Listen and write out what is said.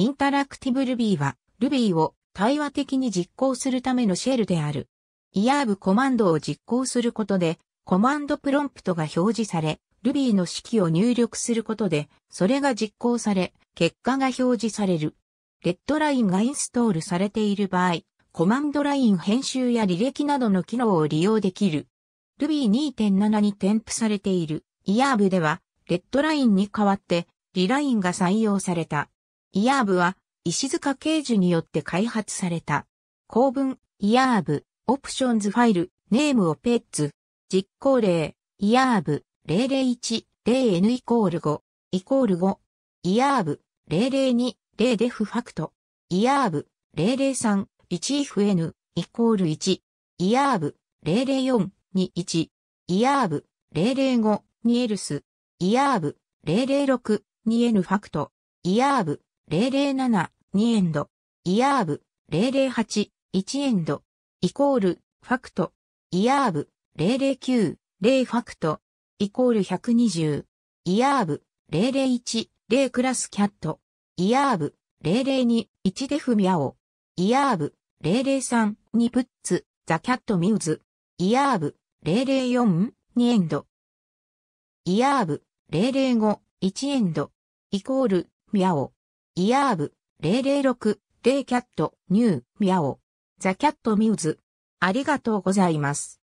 インタラクティブ Ruby は Ruby を対話的に実行するためのシェルである。イヤーブコマンドを実行することでコマンドプロンプトが表示され Ruby の式を入力することでそれが実行され結果が表示される。レッドラインがインストールされている場合、コマンドライン編集や履歴などの機能を利用できる。Ruby 2.7に添付されているイヤーブでは、レッドラインに代わって、リラインが採用された。イヤーブは、石塚刑事によって開発された。公文、イヤーブ、オプションズファイル、ネームをペッツ、実行例、イヤーブ、001、0n イコール5、イコール5、イヤーブ、002、0デフファクト、イヤーブ、003、1fn、イコール1、イヤーブ、004、21、イヤーブ、005、2エルス、イヤーブ、006、2n ファクト、イヤーブ、007、二エンド、イヤーブ、008、1エンド、イコール、ファクト、イヤーブ、009、0ファクト、イコール120、イヤーブ、001、0クラスキャット、イヤーブ、002、1デフミャオ、イヤーブ、003、二プッツ、ザキャットミューズ、イヤーブ、004、2エンド、イヤーブ、005、1エンド、イコール、ミャオ、イヤーブ、006、レイキャット、ニュー、ミャオ。ザキャットミューズ。ありがとうございます。